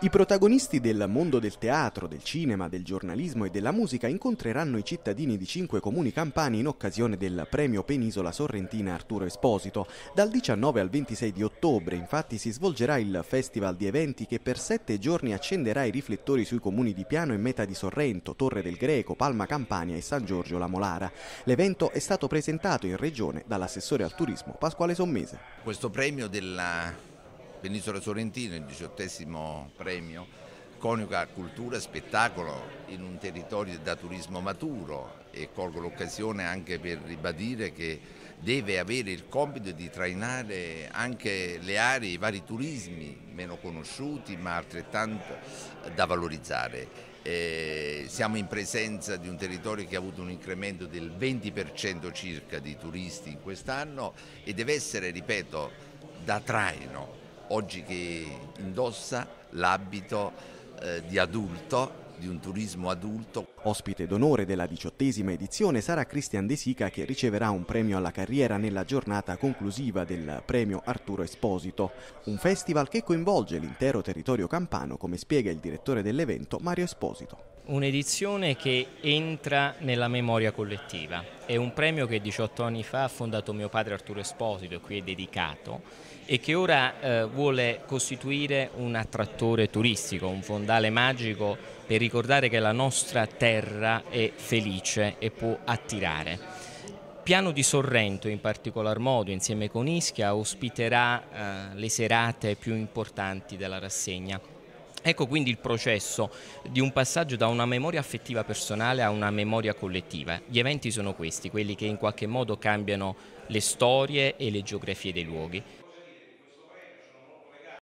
I protagonisti del mondo del teatro, del cinema, del giornalismo e della musica incontreranno i cittadini di cinque comuni campani in occasione del premio Penisola Sorrentina Arturo Esposito. Dal 19 al 26 di ottobre infatti si svolgerà il festival di eventi che per sette giorni accenderà i riflettori sui comuni di Piano e Meta di Sorrento, Torre del Greco, Palma Campania e San Giorgio La Molara. L'evento è stato presentato in regione dall'assessore al turismo Pasquale Sommese. Questo premio della Penisola Sorrentino, il diciottesimo premio, coniuga cultura e spettacolo in un territorio da turismo maturo e colgo l'occasione anche per ribadire che deve avere il compito di trainare anche le aree, i vari turismi meno conosciuti ma altrettanto da valorizzare. Eh, siamo in presenza di un territorio che ha avuto un incremento del 20% circa di turisti in quest'anno e deve essere, ripeto, da traino oggi che indossa l'abito eh, di adulto di un turismo adulto. Ospite d'onore della diciottesima edizione sarà Christian De Sica che riceverà un premio alla carriera nella giornata conclusiva del premio Arturo Esposito, un festival che coinvolge l'intero territorio campano come spiega il direttore dell'evento Mario Esposito. Un'edizione che entra nella memoria collettiva è un premio che 18 anni fa ha fondato mio padre Arturo Esposito, qui è dedicato, e che ora eh, vuole costituire un attrattore turistico, un fondale magico per ricordare che la nostra terra è felice e può attirare. Piano di Sorrento in particolar modo insieme con Ischia ospiterà eh, le serate più importanti della rassegna Ecco quindi il processo di un passaggio da una memoria affettiva personale a una memoria collettiva. Gli eventi sono questi, quelli che in qualche modo cambiano le storie e le geografie dei luoghi.